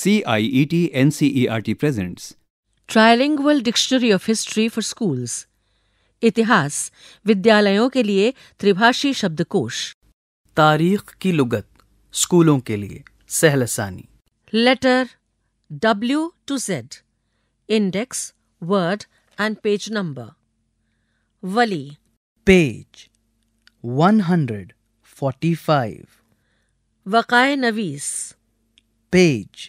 CIET NCERT presents Trilingual Dictionary of History for Schools इतिहास विद्यालयों के लिए त्रिभाषी शब्दकोश तारीख की लुगत स्कूलों के लिए सहलसानी letter W to Z index word and page number वली पेज 145 वकाय नवीस page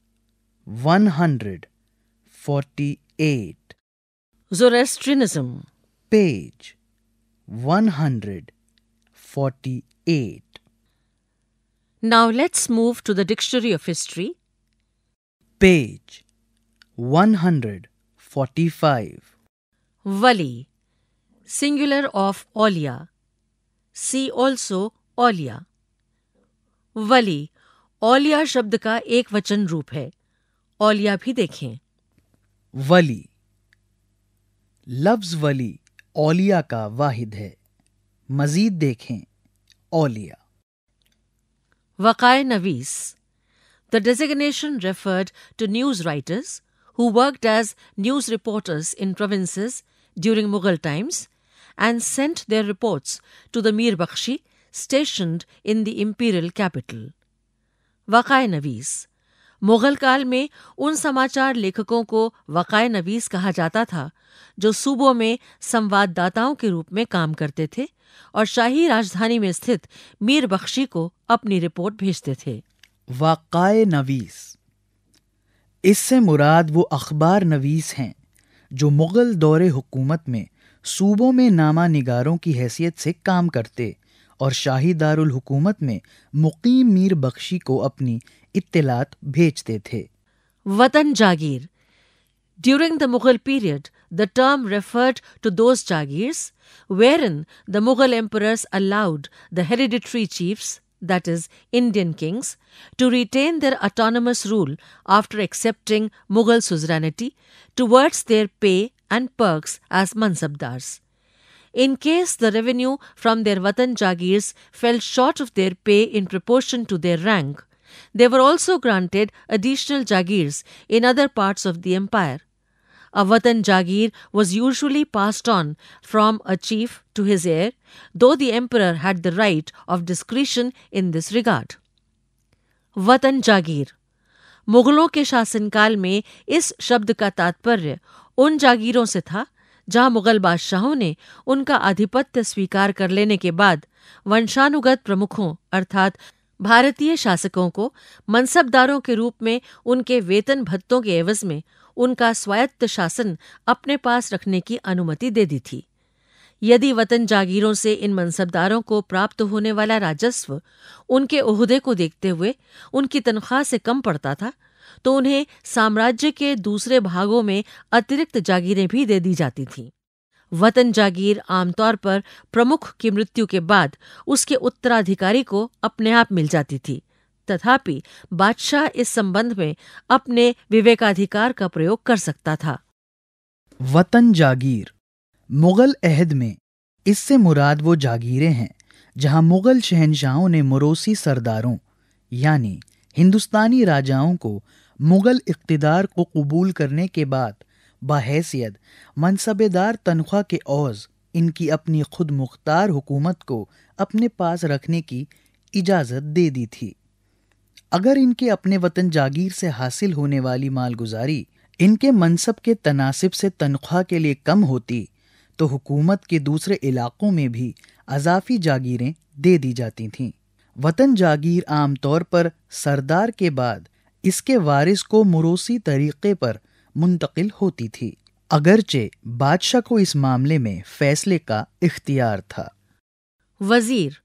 148. Zoroastrianism. Page 148. Now let's move to the Dictionary of History. Page 145. Wali. singular of Olia. See also Olia. Wali. Olia शब्द का एक वचन रूप है औलिया भी देखें वली लफ्ज वली औलिया का वाहिद है मजीद देखें औलिया वकाय नवीस the designation referred to news writers who worked as news reporters in provinces during Mughal times and sent their reports to the Mir Bakhshi station in the imperial capital वकाय नवीस मुगल काल में उन समाचार लेखकों को वक़ाय नवीस कहा जाता था जो सूबों में संवाददाताओं के रूप में काम करते थे और शाही राजधानी में स्थित मीर बख्शी को अपनी रिपोर्ट भेजते थे वकाय नवीस इससे मुराद वो अखबार नवीस हैं जो मुग़ल दौरे हुकूमत में सूबों में नामा निगारों की हैसियत से काम करते और शाही दारुल हुकूमत में मुकीम मीर बख्शी को अपनी इत्तलात भेजते थे वतन जागीर During the Mughal period, the term referred to those jagirs wherein the Mughal emperors allowed the hereditary chiefs, that is, Indian kings, to retain their autonomous rule after accepting Mughal suzerainty towards their pay and perks as mansabdars. In case the revenue from their Watan jagirs fell short of their pay in proportion to their rank, They were also granted additional jagirs in other parts of the empire. A Vatan Jagir was usually passed on from a chief to his heir, though the emperor had the right of discretion in this regard. Vatan Jagir मुगलों के शासनकाल में इस शब्द का तात्पर्य उन जागीरों से था जहां मुगल बादशाहों ने उनका आधिपत्य स्वीकार कर लेने के बाद वंशानुगत प्रमुखों अर्थात भारतीय शासकों को मनसबदारों के रूप में उनके वेतन भत्तों के एवज में उनका स्वायत्त शासन अपने पास रखने की अनुमति दे दी थी यदि वतन जागीरों से इन मनसबदारों को प्राप्त होने वाला राजस्व उनके ओहदे को देखते हुए उनकी तनख्वाह से कम पड़ता था तो उन्हें साम्राज्य के दूसरे भागों में अतिरिक्त जागीरें भी दे दी जाती थीं वतन जागीर आमतौर पर प्रमुख की मृत्यु के बाद उसके उत्तराधिकारी को अपने आप मिल जाती थी तथापि बादशाह इस संबंध में अपने विवेकाधिकार का प्रयोग कर सकता था वतन जागीर मुगल अहद में इससे मुराद वो जागीरें हैं जहां मुगल शहनशाहों ने मरोसी सरदारों यानी हिंदुस्तानी राजाओं को मुगल इकतदार को कबूल करने के बाद बहैसियत मनसबेदार तनख्वाह के औज इनकी अपनी खुद मुख्तार हुकूमत को अपने पास रखने की इजाज़त दे दी थी अगर इनके अपने वतन जागीर से हासिल होने वाली मालगुजारी इनके मनसब के तनासिब से तनख्वाह के लिए कम होती तो हुकूमत के दूसरे इलाक़ों में भी अजाफी जागीरें दे दी जाती थीं वतन जागीर आमतौर पर सरदार के बाद इसके वारिस को मुरोसी तरीक़े पर मुंतकिल होती थी अगरचे बादशाह को इस मामले में फैसले का इख्तियार था वजीर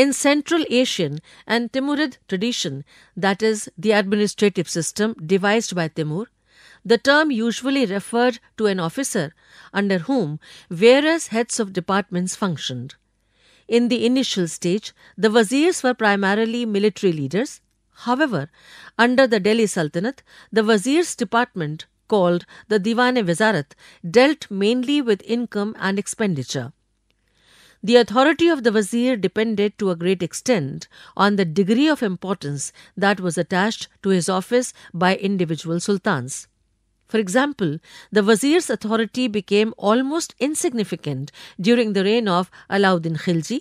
In Central Asian and Timurid tradition, that is, the administrative system devised by Timur, the term usually referred to an officer under whom various heads of departments functioned. In the initial stage, the wazirs were primarily military leaders. However, under the Delhi Sultanate, the wazir's department called the Diwan-e-Wizarat dealt mainly with income and expenditure. The authority of the Wazir depended to a great extent on the degree of importance that was attached to his office by individual sultans. For example, the Wazir's authority became almost insignificant during the reign of Alauddin Khilji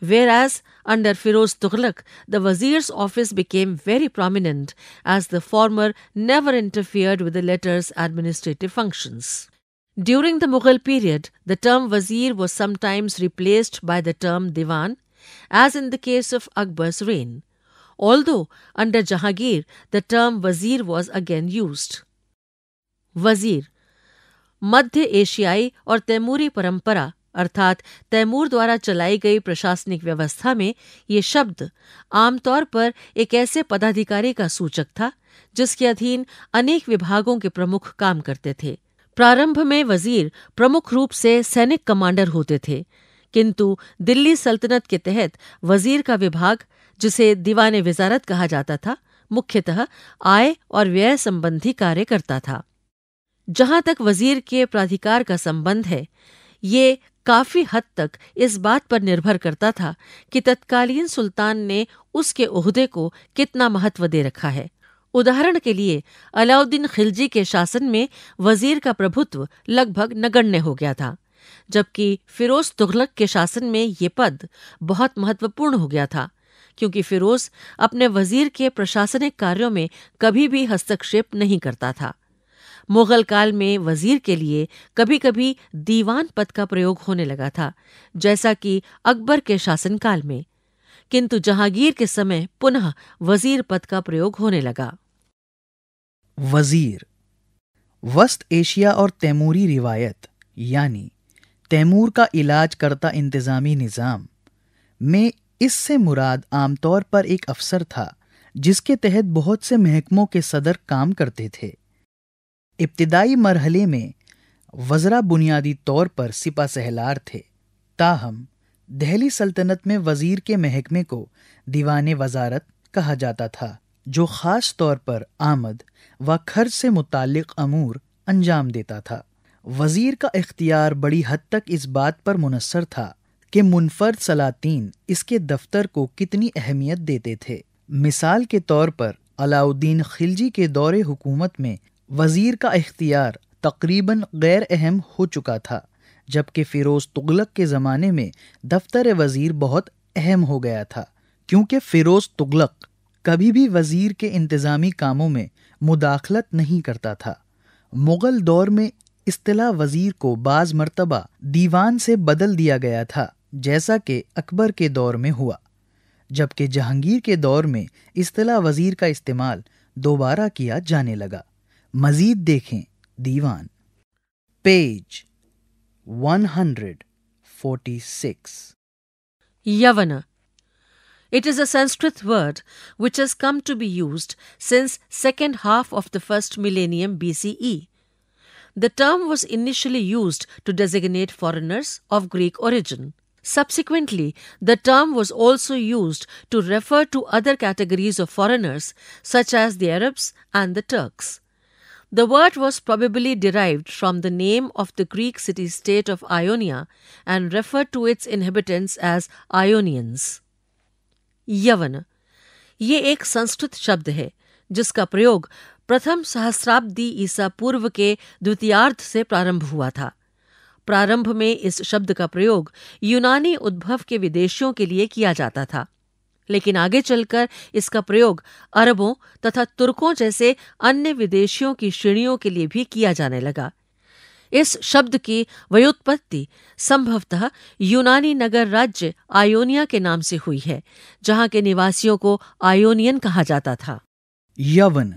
Whereas under Firoz Tughlaq, the Wazir's office became very prominent as the former never interfered with the latter's administrative functions. During the Mughal period, the term Wazir was sometimes replaced by the term Diwan, as in the case of Akbar's reign, although under Jahangir the term Wazir was again used. Wazir मध्य एशियाई or Taimuri Parampara. अर्थात तैमूर द्वारा चलाई गई प्रशासनिक व्यवस्था में ये शब्द आमतौर पर एक ऐसे पदाधिकारी का सूचक था जिसके अधीन अनेक विभागों के प्रमुख काम करते थे प्रारंभ में वजीर प्रमुख रूप से सैनिक कमांडर होते थे किंतु दिल्ली सल्तनत के तहत वजीर का विभाग जिसे दीवान वजारत कहा जाता था मुख्यतः आय और व्यय संबंधी कार्य करता था जहां तक वजीर के प्राधिकार का संबंध है ये काफी हद तक इस बात पर निर्भर करता था कि तत्कालीन सुल्तान ने उसके उहदे को कितना महत्व दे रखा है उदाहरण के लिए अलाउद्दीन खिलजी के शासन में वजीर का प्रभुत्व लगभग नगण्य हो गया था जबकि फिरोज तुगलक के शासन में ये पद बहुत महत्वपूर्ण हो गया था क्योंकि फिरोज अपने वजीर के प्रशासनिक कार्यों में कभी भी हस्तक्षेप नहीं करता था मुगल काल में वजीर के लिए कभी कभी दीवान पद का प्रयोग होने लगा था जैसा कि अकबर के शासनकाल में किंतु जहांगीर के समय पुनः वजीर पद का प्रयोग होने लगा वजीर वस्त एशिया और तैमूरी रिवायत यानी तैमूर का इलाज करता इंतज़ामी निज़ाम में इससे मुराद आमतौर पर एक अफसर था जिसके तहत बहुत से महकमों के सदर काम करते थे इब्तदाई मरहले में वज़रा बुनियादी तौर पर सिपा सहलार थे ताहम दहली सल्तनत में वज़ीर के महकमे को दीवान वजारत कहा जाता था जो ख़ास तौर पर आमद व खर्च से मुतक़ अमूर अंजाम देता था वज़ीर का इख्तियार बड़ी हद तक इस बात पर मुनसर था कि मुनफरद सलातीन इसके दफ्तर को कितनी अहमियत देते थे मिसाल के तौर पर अलाउद्दीन खिलजी के दौरे हुकूमत में वज़ीर का इख्तियार तकरीबन गैर अहम हो चुका था जबकि फ़िरोज़ तुगलक के ज़माने में दफ्तर वज़ीर बहुत अहम हो गया था क्योंकि फ़िरोज़ तुगलक कभी भी वज़ीर के इंतज़ामी कामों में मुदाखलत नहीं करता था मुग़ल दौर में अतला वज़ीर को बाज़ मरतबा दीवान से बदल दिया गया था जैसा कि अकबर के दौर में हुआ जबकि जहांगीर के दौर में अतला वज़ीर का इस्तेमाल दोबारा किया जाने लगा मजीद देखें दीवान page 146 Yavana It is a Sanskrit word which has come to be used since second half of the first millennium BCE. The term was initially used to designate foreigners of Greek origin. Subsequently, the term was also used to refer to other categories of foreigners such as the Arabs and the Turks. The word was probably derived from the name of the Greek city state of Ionia and referred to its inhabitants as Ionians. यवन ये एक संस्कृत शब्द है जिसका प्रयोग प्रथम सहस्राब्दी ईसा पूर्व के द्वितीयार्ध से प्रारंभ हुआ था प्रारंभ में इस शब्द का प्रयोग यूनानी उद्भव के विदेशियों के लिए किया जाता था लेकिन आगे चलकर इसका प्रयोग अरबों तथा तुर्कों जैसे अन्य विदेशियों की श्रेणियों के लिए भी किया जाने लगा इस शब्द की व्युत्पत्ति संभवतः यूनानी नगर राज्य आयोनिया के नाम से हुई है जहां के निवासियों को आयोनियन कहा जाता था यवन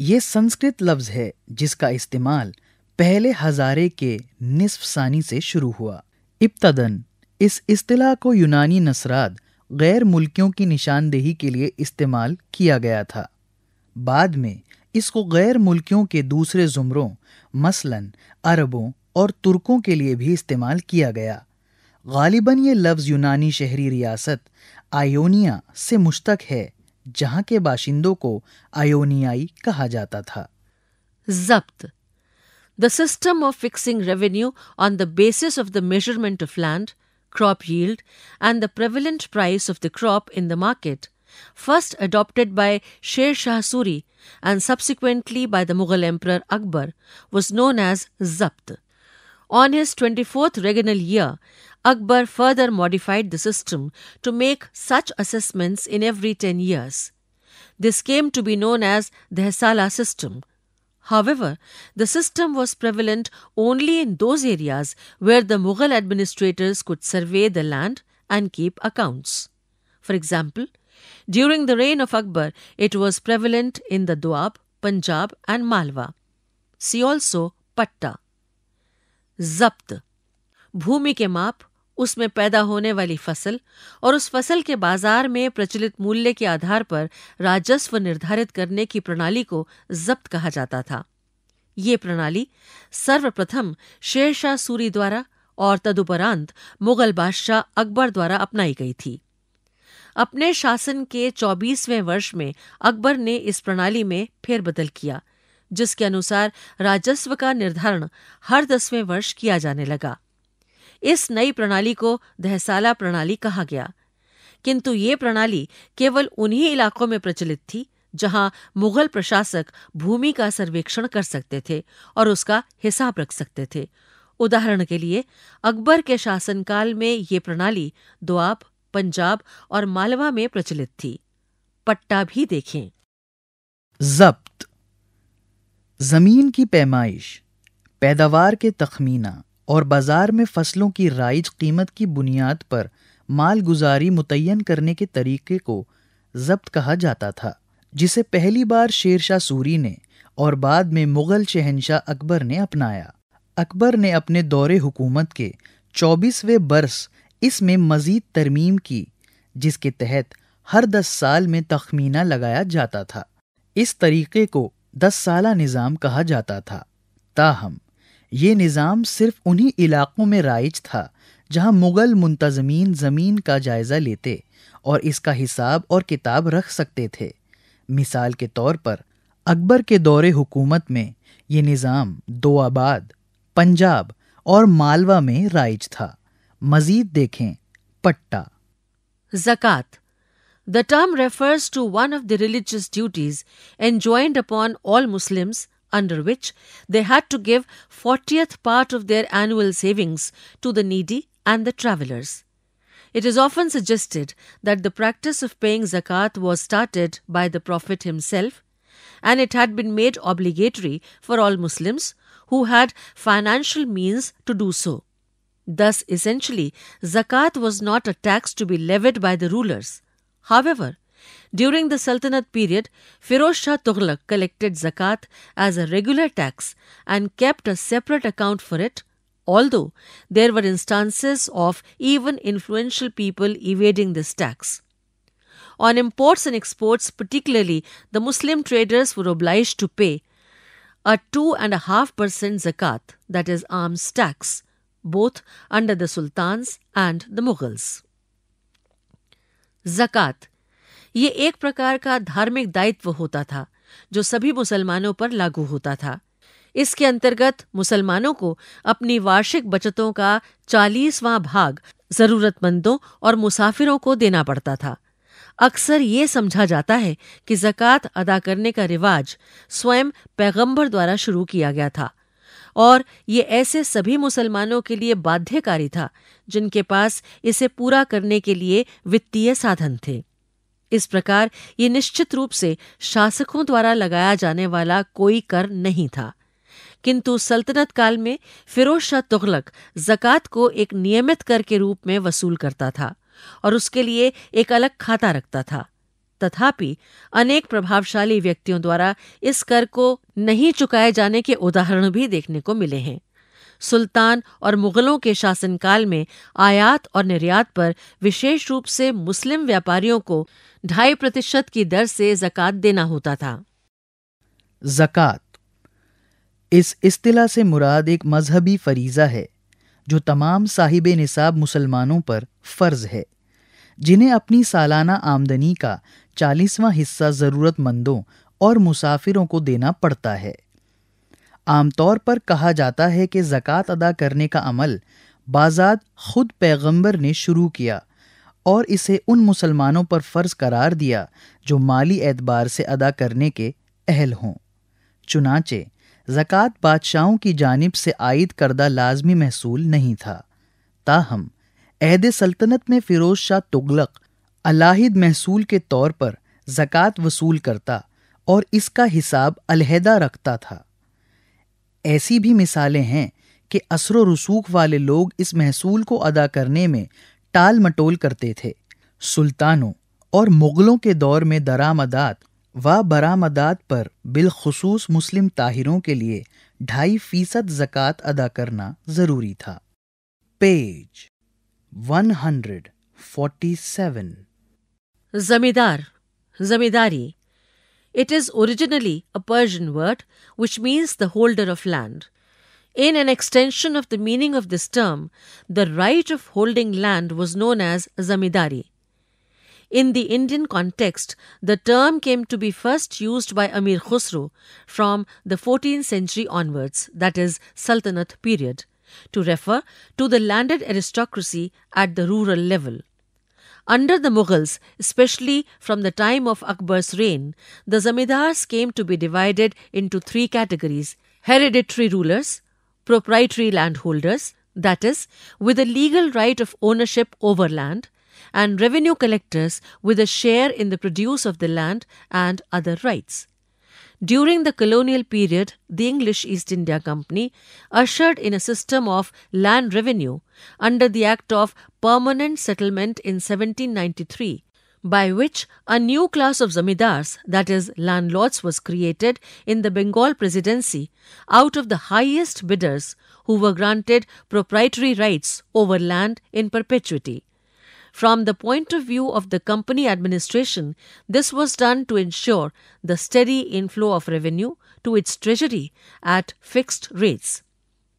ये संस्कृत लफ्ज है जिसका इस्तेमाल पहले हजारे के निस्फ सानी से शुरू हुआ इब्तदन इस इस्तिला को यूनानी नसराद गैर मुल्कियों की निशानदेही के लिए इस्तेमाल किया गया था बाद में इसको गैर मुल्कियों के दूसरे ज़ुमरों मसलन अरबों और तुर्कों के लिए भी इस्तेमाल किया गया गालिबन ये लफ्ज़ यूनानी शहरी रियासत आयोनिया से मुश्तक है जहाँ के बाशिंदों को आयोनियाई कहा जाता था जब्त the system of fixing revenue on the basis of the measurement of land crop yield, and the prevalent price of the crop in the market, first adopted by Sher Shah Suri and subsequently by the Mughal Emperor Akbar, was known as Zapt. On his 24th regnal year, Akbar further modified the system to make such assessments in every 10 years. This came to be known as the Hesala system, However, the system was prevalent only in those areas where the Mughal administrators could survey the land and keep accounts. For example, during the reign of Akbar, it was prevalent in the Doab, Punjab, and Malwa. See also Patta. Zapt. Bhumi ke map. उसमें पैदा होने वाली फसल और उस फसल के बाजार में प्रचलित मूल्य के आधार पर राजस्व निर्धारित करने की प्रणाली को जब्त कहा जाता था ये प्रणाली सर्वप्रथम शेरशाह सूरी द्वारा और तदुपरांत मुगल बादशाह अकबर द्वारा अपनाई गई थी अपने शासन के 24वें वर्ष में अकबर ने इस प्रणाली में फेरबदल किया जिसके अनुसार राजस्व का निर्धारण हर दसवें वर्ष किया जाने लगा इस नई प्रणाली को दहसाला प्रणाली कहा गया किंतु ये प्रणाली केवल उन्हीं इलाकों में प्रचलित थी जहां मुगल प्रशासक भूमि का सर्वेक्षण कर सकते थे और उसका हिसाब रख सकते थे उदाहरण के लिए अकबर के शासनकाल में ये प्रणाली दोआब पंजाब और मालवा में प्रचलित थी पट्टा भी देखें जब्त जमीन की पैमाइश पैदावार के तखमीना और बाज़ार में फसलों की राइज कीमत की बुनियाद पर मालगुजारी मुतन करने के तरीके को जब्त कहा जाता था जिसे पहली बार शेरशाह सूरी ने और बाद में मुग़ल शहनशाह अकबर ने अपनाया अकबर ने अपने दौरे हुकूमत के चौबीसवें बरस इसमें मज़ीद तरमीम की जिसके तहत हर दस साल में तखमीना लगाया जाता था इस तरीके को दस साल निज़ाम कहा जाता था ताहम ये निज़ाम सिर्फ उन्हीं इलाक़ों में राइज था जहां मुग़ल मुंतज़मीन ज़मीन का जायज़ा लेते और इसका हिसाब और किताब रख सकते थे मिसाल के तौर पर अकबर के दौरे हुकूमत में ये निज़ाम दोआबाद पंजाब और मालवा में राइज था मजीद देखें पट्टा जक़ात term refers to one of the religious duties and enjoined upon all Muslims under which they had to give 40th part of their annual savings to the needy and the travelers. It is often suggested that the practice of paying zakat was started by the Prophet himself and it had been made obligatory for all Muslims who had financial means to do so. Thus, essentially, zakat was not a tax to be levied by the rulers. However, during the Sultanate period, Firoz Shah Tughlaq collected zakat as a regular tax and kept a separate account for it, although there were instances of even influential people evading this tax. On imports and exports, particularly, the Muslim traders were obliged to pay a 2.5% zakat, that is, arms tax, both under the sultans and the Mughals. Zakat ये एक प्रकार का धार्मिक दायित्व होता था जो सभी मुसलमानों पर लागू होता था इसके अंतर्गत मुसलमानों को अपनी वार्षिक बचतों का चालीसवां भाग जरूरतमंदों और मुसाफिरों को देना पड़ता था अक्सर ये समझा जाता है कि जक़ात अदा करने का रिवाज स्वयं पैगंबर द्वारा शुरू किया गया था और ये ऐसे सभी मुसलमानों के लिए बाध्यकारी था जिनके पास इसे पूरा करने के लिए वित्तीय साधन थे इस प्रकार ये निश्चित रूप से शासकों द्वारा लगाया जाने वाला कोई कर नहीं था किंतु सल्तनत काल में फिरोज शाह तुगलक जक़ात को एक नियमित कर के रूप में वसूल करता था और उसके लिए एक अलग खाता रखता था तथापि अनेक प्रभावशाली व्यक्तियों द्वारा इस कर को नहीं चुकाए जाने के उदाहरण भी देखने को मिले हैं सुल्तान और मुगलों के शासनकाल में आयात और निर्यात पर विशेष रूप से मुस्लिम व्यापारियों को ढाई प्रतिशत की दर से जक़ात देना होता था जक़ात इस इस्तिला से मुराद एक मजहबी फरीज़ा है जो तमाम साहिब निसाब मुसलमानों पर फ़र्ज़ है जिन्हें अपनी सालाना आमदनी का चालीसवां हिस्सा ज़रूरतमंदों और मुसाफिरों को देना पड़ता है आमतौर पर कहा जाता है कि ज़क़़त अदा करने का अमल बाज़ात ख़ुद पैगंबर ने शुरू किया और इसे उन मुसलमानों पर फ़र्ज़ करार दिया जो माली एतबार से अदा करने के अहल हों चुनाचे ज़क़़त बादशाहों की जानब से आयद करदा लाजमी महसूल नहीं था ताहम अहद सल्तनत में फ़िरोज़ शाह तुगलक अलाहिद महसूल के तौर पर ज़क़़त वसूल करता और इसका हिसाब अलहदा रखता था ऐसी भी मिसालें हैं कि असर रसूख वाले लोग इस महसूल को अदा करने में टाल मटोल करते थे सुल्तानों और मुग़लों के दौर में दरामदात व बरामदात पर बिलखसूस मुस्लिम ताहिरों के लिए ढाई फीसद जक़ात अदा करना ज़रूरी था पेज 147 जमींदार जमींदारी It is originally a Persian word which means the holder of land. In an extension of the meaning of this term, the right of holding land was known as zamindari. In the Indian context, the term came to be first used by Amir Khosrow from the 14th century onwards, that is, Sultanate period, to refer to the landed aristocracy at the rural level. Under the Mughals, especially from the time of Akbar's reign, the zamindars came to be divided into three categories hereditary rulers, proprietary landholders, that is, with a legal right of ownership over land, and revenue collectors with a share in the produce of the land and other rights. During the colonial period, the English East India Company ushered in a system of land revenue under the Act of Permanent Settlement in 1793, by which a new class of zamindars, that is, landlords, was created in the Bengal Presidency out of the highest bidders who were granted proprietary rights over land in perpetuity. From the point of view of the company administration, this was done to ensure the steady inflow of revenue to its treasury at fixed rates.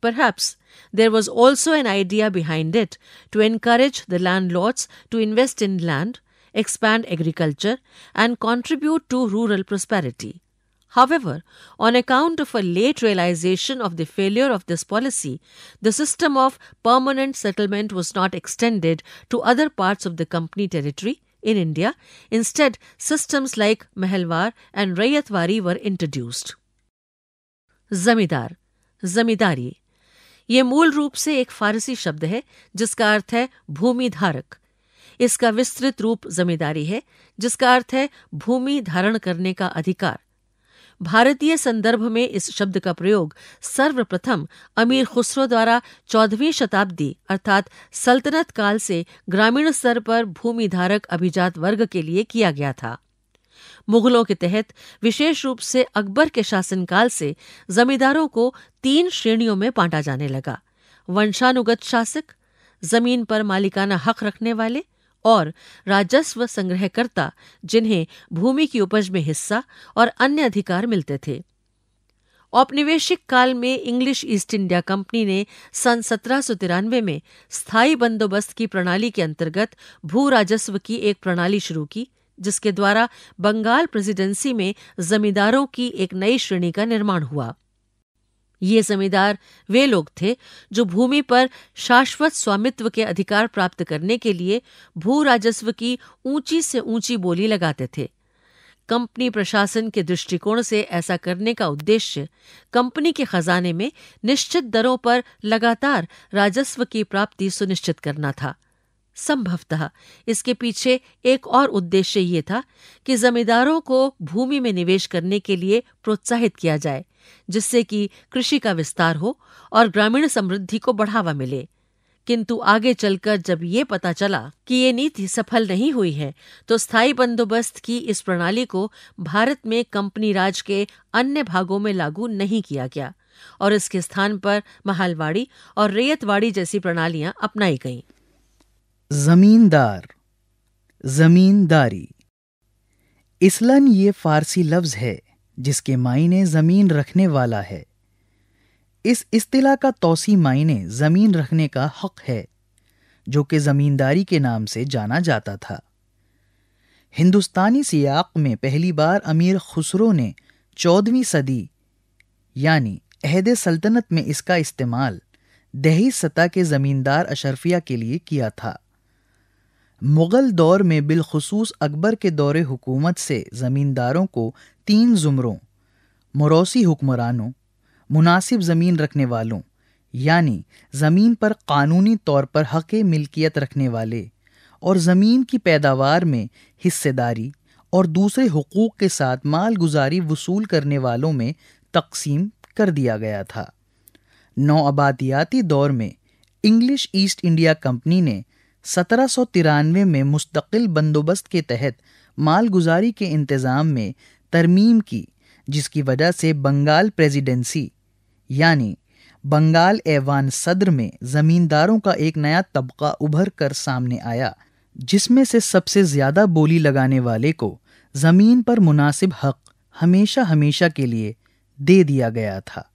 Perhaps there was also an idea behind it to encourage the landlords to invest in land, expand agriculture, and contribute to rural prosperity. However, on account of a late realization of the failure of this policy, the system of permanent settlement was not extended to other parts of the company territory in India. Instead, systems like Mahalwar and Rayatwari were introduced. Zamidar, Zamidari, ये मूल रूप से एक फारसी शब्द है जिसका अर्थ है भूमि धारक इसका विस्तृत रूप जमींदारी है जिसका अर्थ है भूमि धारण करने का अधिकार भारतीय संदर्भ में इस शब्द का प्रयोग सर्वप्रथम अमीर खुसरो द्वारा चौदहवीं शताब्दी अर्थात सल्तनत काल से ग्रामीण स्तर पर भूमिधारक अभिजात वर्ग के लिए किया गया था मुगलों के तहत विशेष रूप से अकबर के शासनकाल से जमींदारों को तीन श्रेणियों में बांटा जाने लगा वंशानुगत शासक जमीन पर मालिकाना हक रखने वाले और राजस्व संग्रहकर्ता जिन्हें भूमि की उपज में हिस्सा और अन्य अधिकार मिलते थे औपनिवेशिक काल में इंग्लिश ईस्ट इंडिया कंपनी ने सन सत्रह में स्थायी बंदोबस्त की प्रणाली के अंतर्गत भू राजस्व की एक प्रणाली शुरू की जिसके द्वारा बंगाल प्रेसिडेंसी में जमींदारों की एक नई श्रेणी का निर्माण हुआ ये जमींदार वे लोग थे जो भूमि पर शाश्वत स्वामित्व के अधिकार प्राप्त करने के लिए भू राजस्व की ऊंची से ऊंची बोली लगाते थे कंपनी प्रशासन के दृष्टिकोण से ऐसा करने का उद्देश्य कंपनी के खजाने में निश्चित दरों पर लगातार राजस्व की प्राप्ति सुनिश्चित करना था संभवतः इसके पीछे एक और उद्देश्य ये था कि जमींदारों को भूमि में निवेश करने के लिए प्रोत्साहित किया जाए जिससे कि कृषि का विस्तार हो और ग्रामीण समृद्धि को बढ़ावा मिले किंतु आगे चलकर जब ये पता चला कि ये नीति सफल नहीं हुई है तो स्थायी बंदोबस्त की इस प्रणाली को भारत में कंपनी राज के अन्य भागों में लागू नहीं किया गया और इसके स्थान पर महालवाड़ी और रेयतवाड़ी जैसी प्रणालियां अपनाई गईं ज़मींदार ज़मींदारी इसलन ये फ़ारसी लफ्ज़ है जिसके मायने ज़मीन रखने वाला है इस इस्तिला का तोसी मायने ज़मीन रखने का हक है जो कि ज़मींदारी के नाम से जाना जाता था हिंदुस्तानी सियाक में पहली बार अमीर खुसरो ने चौदहवीं सदी यानी अहद सल्तनत में इसका इस्तेमाल दही सतह के ज़मींदार अशरफिया के लिए किया था मुग़ल दौर में बिलखसूस अकबर के दौर हुकूमत से ज़मींदारों को तीन ज़ुमरों मरौसी हुक्मरानों मुनासिब ज़मीन रखने वालों यानी ज़मीन पर कानूनी तौर पर हक मिल्कियत रखने वाले और ज़मीन की पैदावार में हिस्सेदारी और दूसरे हकूक़ के साथ माल गुजारी वसूल करने वालों में तकसीम कर दिया गया था नौ आबादियाती दौर में इंग्लिश ईस्ट इंडिया कंपनी ने सत्रह में मुस्तकिल बंदोबस्त के तहत मालगुजारी के इंतज़ाम में तरमीम की जिसकी वजह से बंगाल प्रेसिडेंसी यानी बंगाल ऐवान सदर में ज़मींदारों का एक नया तबका उभर कर सामने आया जिसमें से सबसे ज़्यादा बोली लगाने वाले को ज़मीन पर मुनासिब हक हमेशा हमेशा के लिए दे दिया गया था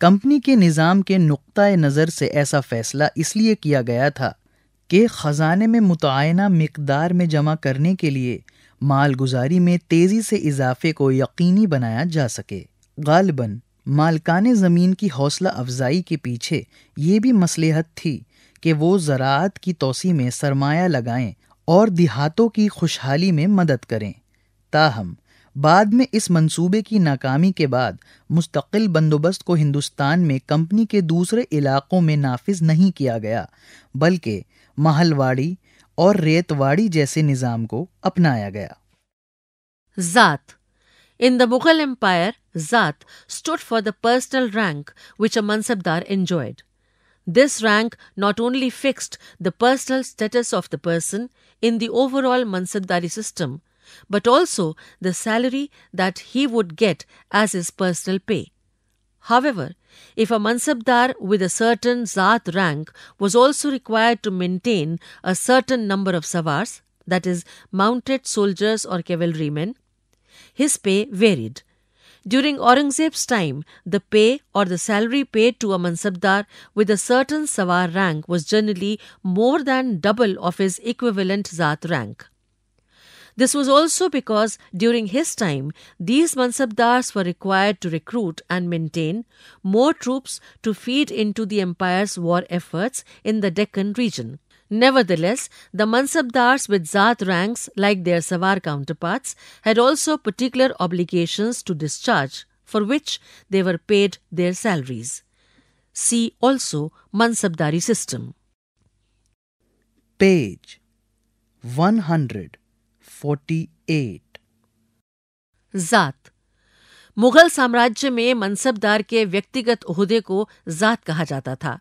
कंपनी के निज़ाम के नुक़ नज़र से ऐसा फ़ैसला इसलिए किया गया था के ख़जाने में मुतन मकदार में जमा करने के लिए मालगुजारी में तेज़ी से इजाफे को यकीनी बनाया जा सके गालबन मालकान ज़मीन की हौसला अफजाई के पीछे ये भी मसलहत थी कि वो ज़रात की तोसी में सरमाया लगाएं और देहातों की खुशहाली में मदद करें ताहम बाद में इस मंसूबे की नाकामी के बाद मुस्तकिल बंदोबस्त को हिंदुस्तान में कंपनी के दूसरे इलाक़ों में नाफिज नहीं किया गया बल्कि महलवाड़ी और रेतवाड़ी जैसे निजाम को अपनाया गया जात इन द मुगल एम्पायर जात stood for the personal rank which a mansabdar enjoyed this rank not only fixed the personal status of the person in the overall mansabdari system but also the salary that he would get as his personal pay however If a mansabdar with a certain zat rank was also required to maintain a certain number of savars, that is, mounted soldiers or cavalrymen, his pay varied. During Aurangzeb's time, the pay or the salary paid to a mansabdar with a certain savar rank was generally more than double of his equivalent zat rank. This was also because during his time, these mansabdars were required to recruit and maintain more troops to feed into the empire's war efforts in the Deccan region. Nevertheless, the mansabdars with Zat ranks, like their Savar counterparts, had also particular obligations to discharge, for which they were paid their salaries. See also Mansabdari system. Page 100 1948 जात मुगल साम्राज्य में मनसबदार के व्यक्तिगत ओहदे को जात कहा जाता था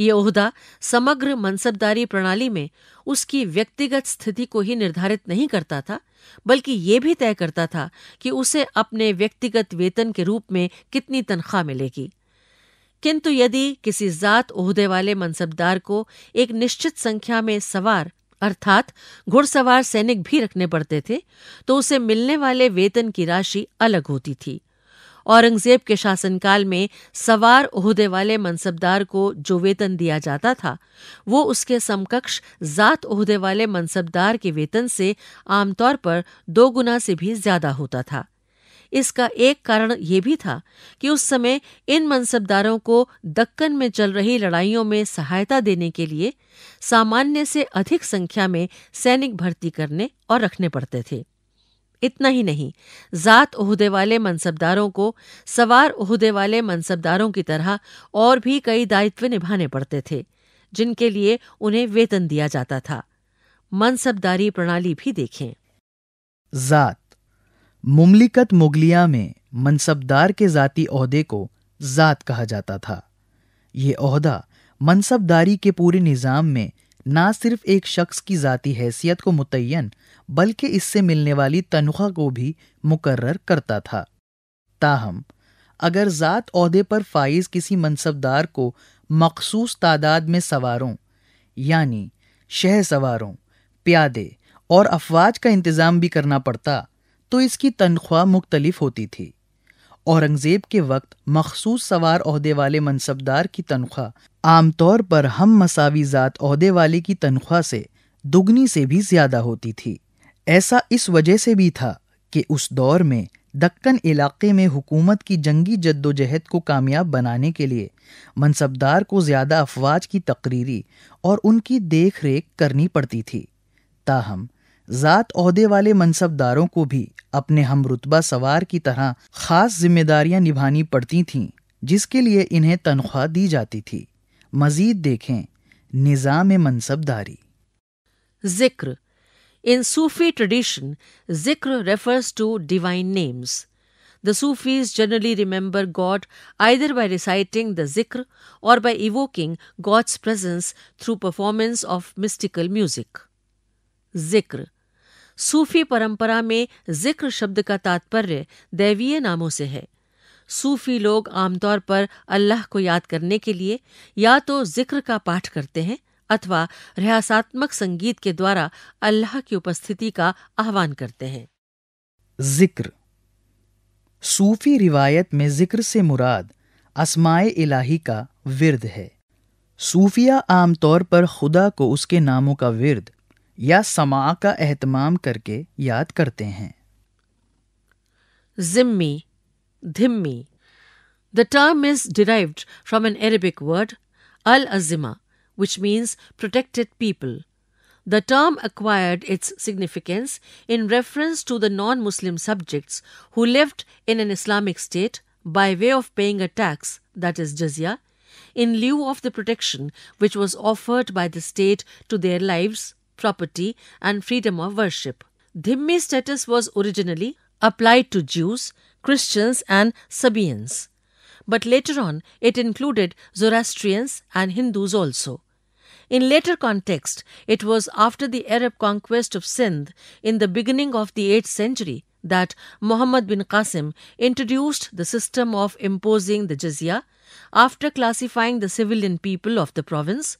ये ओहदा समग्र मनसबदारी प्रणाली में उसकी व्यक्तिगत स्थिति को ही निर्धारित नहीं करता था बल्कि ये भी तय करता था कि उसे अपने व्यक्तिगत वेतन के रूप में कितनी तनख्वाह मिलेगी किंतु यदि किसी जात ओहदे वाले मनसबदार को एक निश्चित संख्या में सवार अर्थात घुड़सवार सैनिक भी रखने पड़ते थे तो उसे मिलने वाले वेतन की राशि अलग होती थी औरंगजेब के शासनकाल में सवार उहदे वाले मनसबदार को जो वेतन दिया जाता था वो उसके समकक्ष जात ओहदे वाले मनसबदार के वेतन से आमतौर पर दो गुना से भी ज्यादा होता था इसका एक कारण ये भी था कि उस समय इन मनसबदारों को दक्कन में चल रही लड़ाइयों में सहायता देने के लिए सामान्य से अधिक संख्या में सैनिक भर्ती करने और रखने पड़ते थे इतना ही नहीं जात उहदे वाले मनसबदारों को सवार उहदे वाले मनसबदारों की तरह और भी कई दायित्व निभाने पड़ते थे जिनके लिए उन्हें वेतन दिया जाता था मनसबदारी प्रणाली भी देखें जात मुमलिकत मुगलिया में मनसबदार के ज़ाती अहदे को ज़ात कहा जाता था ये अहदा मनसबदारी के पूरे निज़ाम में ना सिर्फ एक शख्स की ज़ाती हैसियत को मुतन बल्कि इससे मिलने वाली तनख्वाह को भी मुकर्र करता था ताहम अगर ज़ात अहदे पर फाइज किसी मनसबदार को मखसूस तादाद में सवारों यानी शह सवारों प्यादे और अफवाज का इंतज़ाम भी करना पड़ता तो इसकी तनख्वाह मुख्तलिफ होती थी औरंगज़ेब के वक्त मखसूस सवार अहदे वाले मनसबदार की तनख्वाह आमतौर पर हम मसावी ज़ात अहदे वाले की तनख्वाह से दुगनी से भी ज़्यादा होती थी ऐसा इस वजह से भी था कि उस दौर में दक्कन इलाके में हुकूमत की जंगी जद्दोजहद को कामयाब बनाने के लिए मनसबदार को ज़्यादा अफवाज की तकरीरी और उनकी देख रेख करनी पड़ती थी ताहम जात ओहदे वाले मनसबदारों को भी अपने हम रुतबा सवार की तरह खास जिम्मेदारियां निभानी पड़ती थीं, जिसके लिए इन्हें तनख्वाह दी जाती थी मजीद देखें निजाम मनसबदारी जिक्र इन सूफी ट्रेडिशन जिक्र refers to divine names the Sufis generally remember God either by reciting the जिक्र or by evoking God's presence through performance of mystical music जिक्र सूफी परंपरा में जिक्र शब्द का तात्पर्य दैवीय नामों से है सूफी लोग आमतौर पर अल्लाह को याद करने के लिए या तो जिक्र का पाठ करते हैं अथवा रहसात्मक संगीत के द्वारा अल्लाह की उपस्थिति का आह्वान करते हैं जिक्र सूफी रिवायत में जिक्र से मुराद असमाय इलाही का विरद है सूफिया आमतौर पर खुदा को उसके नामों का विरद या समा का अहतमाम करके याद करते हैं Zimmi, dhimmi. The term is derived from an Arabic word, al azima, which means protected people. The term acquired its significance in reference to the non Muslim subjects who lived in an Islamic state by way of paying a tax, that is jizya, in lieu of the protection which was offered by the state to their lives property, and freedom of worship. Dhimmi status was originally applied to Jews, Christians, and Sabaeans, but later on it included Zoroastrians and Hindus also. In later context, it was after the Arab conquest of Sindh in the beginning of the 8th century that Muhammad bin Qasim introduced the system of imposing the jizya after classifying the civilian people of the province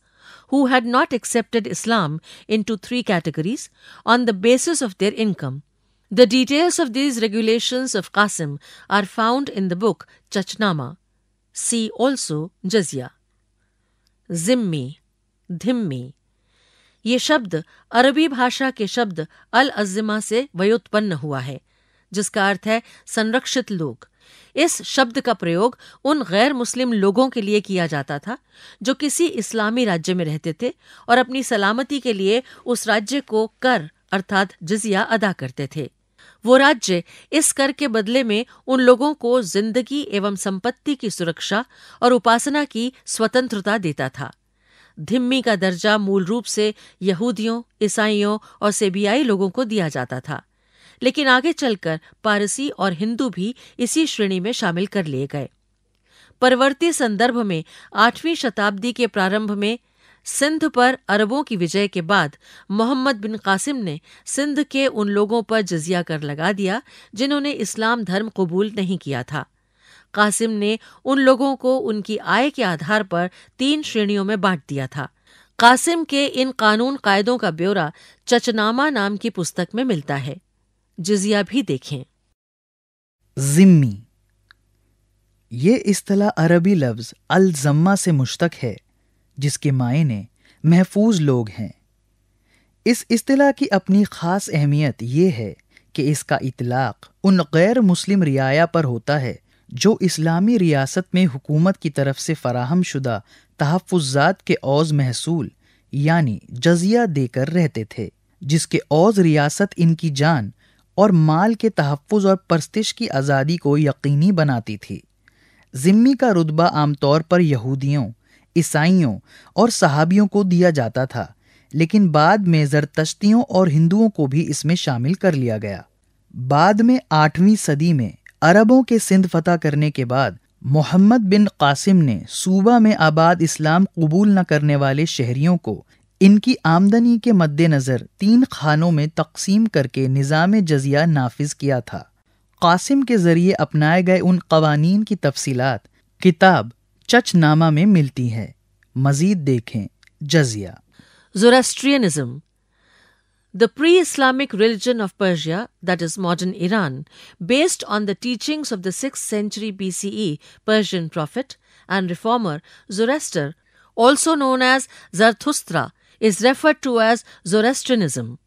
who had not accepted Islam into three categories on the basis of their income. The details of these regulations of Qasim are found in the book Chachnama. See also Jizya. Zimmi, Dhimmi. ये शब्द अरबी भाषा के शब्द अल अजिमा से व्युत्पन्न हुआ है जिसका अर्थ है संरक्षित लोग इस शब्द का प्रयोग उन गैर मुस्लिम लोगों के लिए किया जाता था जो किसी इस्लामी राज्य में रहते थे और अपनी सलामती के लिए उस राज्य को कर अर्थात जजिया अदा करते थे वो राज्य इस कर के बदले में उन लोगों को जिंदगी एवं संपत्ति की सुरक्षा और उपासना की स्वतंत्रता देता था धिम्मी का दर्जा मूल रूप से यहूदियों ईसाइयों और सेबियाई लोगों को दिया जाता था लेकिन आगे चलकर पारसी और हिंदू भी इसी श्रेणी में शामिल कर लिए गए परवर्ती संदर्भ में आठवीं शताब्दी के प्रारंभ में सिंध पर अरबों की विजय के बाद मोहम्मद बिन कासिम ने सिंध के उन लोगों पर जजिया कर लगा दिया जिन्होंने इस्लाम धर्म कबूल नहीं किया था कासिम ने उन लोगों को उनकी आय के आधार पर तीन श्रेणियों में बांट दिया था कासिम के इन कानून कायदों का ब्यौरा चचनामा नाम की पुस्तक में मिलता है जुजिया भी देखें जिम्मी ये अतला अरबी लफ्ज़ जम्मा से मुश्तक है जिसके मायने महफूज लोग हैं इस अतला की अपनी ख़ास अहमियत यह है कि इसका इतलाक़ उन गैर मुस्लिम रियाया पर होता है जो इस्लामी रियासत में हुकूमत की तरफ से फराहम शुदा तहफ़ात के औज़ महसूल यानी जजिया देकर रहते थे जिसके औज़ रियासत इनकी जान और माल के तहफ़ और परस्तिश की आज़ादी को यकीनी बनाती थी ज़िम्मी का रुतबा आमतौर पर यहूदियों ईसाइयों और सहाबियों को दिया जाता था लेकिन बाद में जरतश्तियों और हिंदुओं को भी इसमें शामिल कर लिया गया बाद में आठवीं सदी में अरबों के सिंध फतह करने के बाद मोहम्मद बिन कासिम ने सूबा में आबाद इस्लाम कबूल न करने वाले शहरियों को इनकी आमदनी के मद्देनज़र तीन खानों में तकसीम करके निज़ाम जजिया नाफिज किया था कासिम के जरिए अपनाए गए उन कवानीन की तफसीलात किताब चच नामा में मिलती है मजीद देखें जजिया Zoroastrianism the pre Islamic religion of Persia that is modern Iran based on the teachings of the six century B C E Persian prophet and reformer Zoroaster also known as Zarathustra is referred to as Zoroastrianism.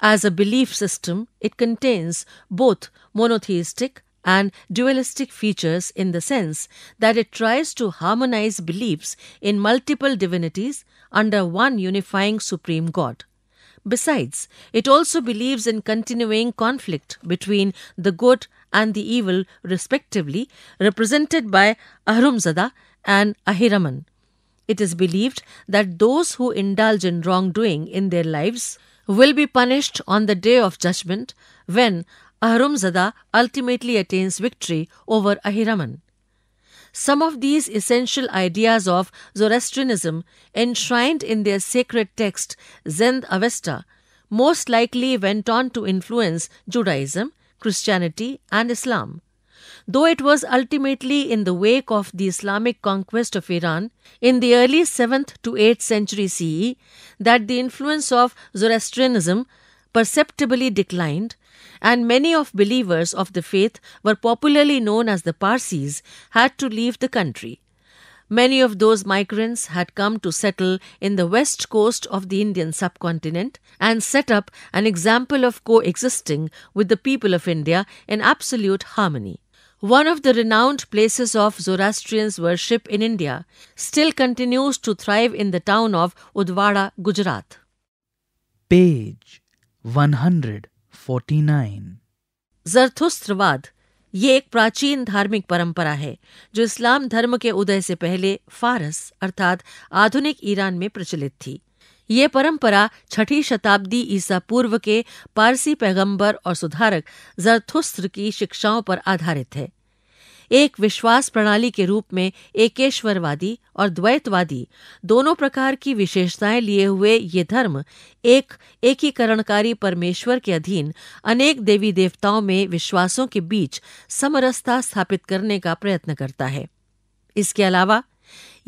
As a belief system, it contains both monotheistic and dualistic features in the sense that it tries to harmonize beliefs in multiple divinities under one unifying supreme god. Besides, it also believes in continuing conflict between the good and the evil, respectively, represented by Ahrumzada and Ahiraman. It is believed that those who indulge in wrongdoing in their lives will be punished on the day of judgment when Aurangzada ultimately attains victory over Ahiraman. Some of these essential ideas of Zoroastrianism enshrined in their sacred text Zend Avesta most likely went on to influence Judaism, Christianity and Islam though it was ultimately in the wake of the Islamic conquest of Iran in the early 7th to 8th century CE that the influence of Zoroastrianism perceptibly declined and many of believers of the faith were popularly known as the Parsis had to leave the country. Many of those migrants had come to settle in the west coast of the Indian subcontinent and set up an example of coexisting with the people of India in absolute harmony. one of the renowned places of Zoroastrians' worship in India, still continues to thrive in the town of Udwara, Gujarat. Page 149 जरथुस्त्रवाद ये एक प्राचीन धार्मिक परंपरा है जो इस्लाम धर्म के उदय से पहले फारस अर्थात आधुनिक ईरान में प्रचलित थी ये परंपरा छठी शताब्दी ईसा पूर्व के पारसी पैगंबर और सुधारक जरथुस्त्र की शिक्षाओं पर आधारित है एक विश्वास प्रणाली के रूप में एकेश्वरवादी और द्वैतवादी दोनों प्रकार की विशेषताएं लिए हुए ये धर्म एक एकीकरणकारी परमेश्वर के अधीन अनेक देवी देवताओं में विश्वासों के बीच समरसता स्थापित करने का प्रयत्न करता है इसके अलावा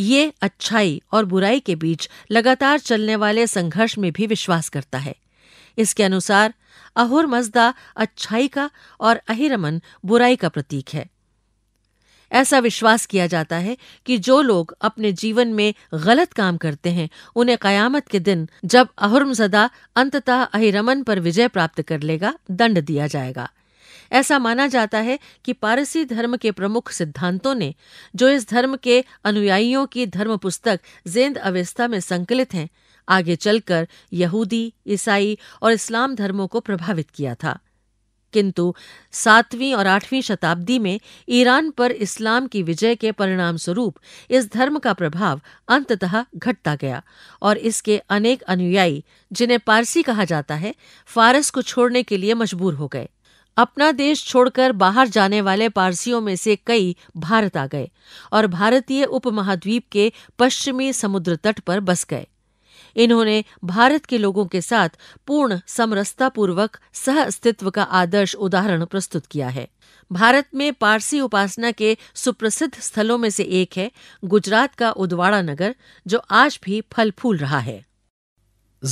ये अच्छाई और बुराई के बीच लगातार चलने वाले संघर्ष में भी विश्वास करता है इसके अनुसार अहुर मजदा अच्छाई का और अहिरमन बुराई का प्रतीक है ऐसा विश्वास किया जाता है कि जो लोग अपने जीवन में गलत काम करते हैं उन्हें कयामत के दिन जब अहुर्मजदा अंततः अहिरमन पर विजय प्राप्त कर लेगा दंड दिया जाएगा ऐसा माना जाता है कि पारसी धर्म के प्रमुख सिद्धांतों ने जो इस धर्म के अनुयायियों की धर्म पुस्तक जेंद अवेस्ता में संकलित हैं आगे चलकर यहूदी ईसाई और इस्लाम धर्मों को प्रभावित किया था किंतु सातवीं और आठवीं शताब्दी में ईरान पर इस्लाम की विजय के परिणाम स्वरूप इस धर्म का प्रभाव अंततः घटता गया और इसके अनेक अनुयायी जिन्हें पारसी कहा जाता है फारस को छोड़ने के लिए मजबूर हो गए अपना देश छोड़कर बाहर जाने वाले पारसियों में से कई भारत आ गए और भारतीय उपमहाद्वीप के पश्चिमी समुद्र तट पर बस गए इन्होंने भारत के लोगों के साथ पूर्ण समरसतापूर्वक सह अस्तित्व का आदर्श उदाहरण प्रस्तुत किया है भारत में पारसी उपासना के सुप्रसिद्ध स्थलों में से एक है गुजरात का उदवाड़ा नगर जो आज भी फल फूल रहा है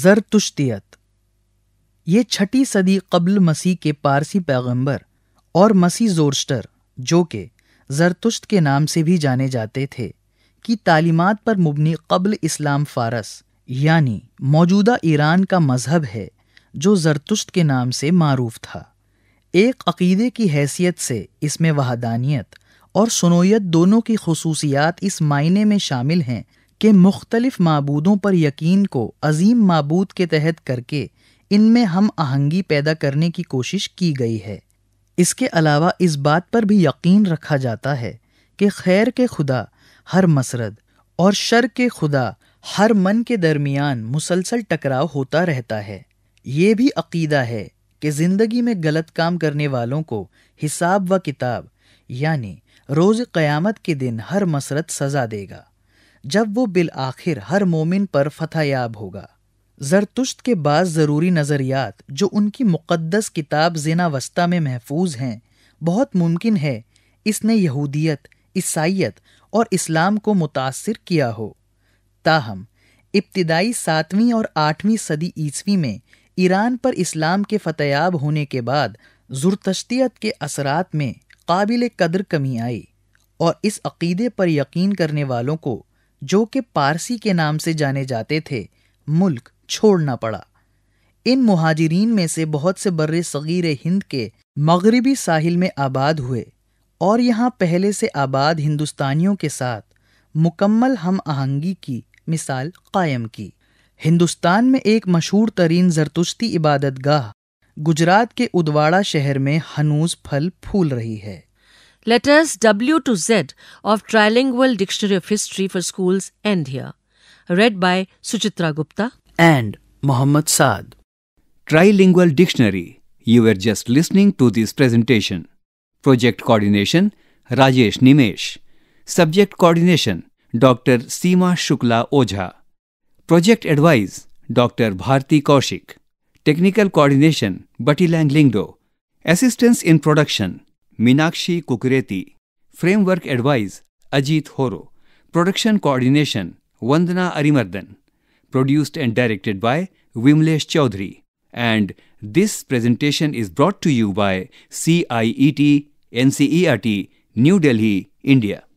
जरतुश्तियत ये छठी सदी कबल मसीह के पारसी पैगंबर और मसीह जोरस्टर जो कि जरतुश्त के नाम से भी जाने जाते थे की तालीमत पर मुबनी कबल इस्लाम फारस यानी मौजूदा ईरान का मजहब है जो जरतुश्त के नाम से मरूफ था एक अकीदे की हैसियत से इसमें वहदानियत और सुनोयत दोनों की खसूसियात इस मायने में शामिल हैं कि मुख्तलिफ मबूदों पर यकीन को अजीम मबूद के तहत करके इनमें हम आहंगी पैदा करने की कोशिश की गई है इसके अलावा इस बात पर भी यकीन रखा जाता है कि खैर के खुदा हर मसरद और शर के खुदा हर मन के दरमियान मुसलसल टकराव होता रहता है ये भी अकीदा है कि ज़िंदगी में गलत काम करने वालों को हिसाब व किताब यानी रोज़ क़यामत के दिन हर मसरत सज़ा देगा जब वो बिल आखिर हर मोमिन पर फतहयाब होगा जरतुश्त के बाद ज़रूरी नज़रियात जो उनकी मुक़दस किताब जेना वस्ता में महफूज हैं बहुत मुमकिन है इसने यहूदियत ईसाइत और इस्लाम को मुतासर किया हो ताहम इब्तदाई सातवीं और आठवीं सदी ईस्वी में ईरान पर इस्लाम के फतयाब होने के बाद जुरतश्तियत के असरात में काबिल कदर कमी आई और इस अकीदे पर यकीन करने वालों को जो कि पारसी के नाम से जाने जाते थे मुल्क छोड़ना पड़ा इन मुहाजिरीन में से बहुत से बर्र सगीर हिंद के मगरबी साहिल में आबाद हुए और यहाँ पहले से आबाद हिंदुस्तानियों के साथ मुकम्मल हम आहंगी की मिसाल कायम की हिंदुस्तान में एक मशहूर तरीन जरतुश्ती इबादत गाह गुजरात के उदवाड़ा शहर में हनूज फल फूल रही है letters W to Z of trilling dictionary of history for schools and here read by Suchitra Gupta and Muhammad Saad. Trilingual Dictionary. You were just listening to this presentation. Project Coordination Rajesh Nimesh. Subject Coordination Dr. Seema Shukla Ojha. Project Advice Dr. Bharti Kaushik. Technical Coordination Batilang Lingdo. Assistance in Production Minakshi Kukureti. Framework Advice Ajit Horo. Production Coordination Vandana Arimardan. produced and directed by Vimlesh Chaudhary. And this presentation is brought to you by CIET NCERT, New Delhi, India.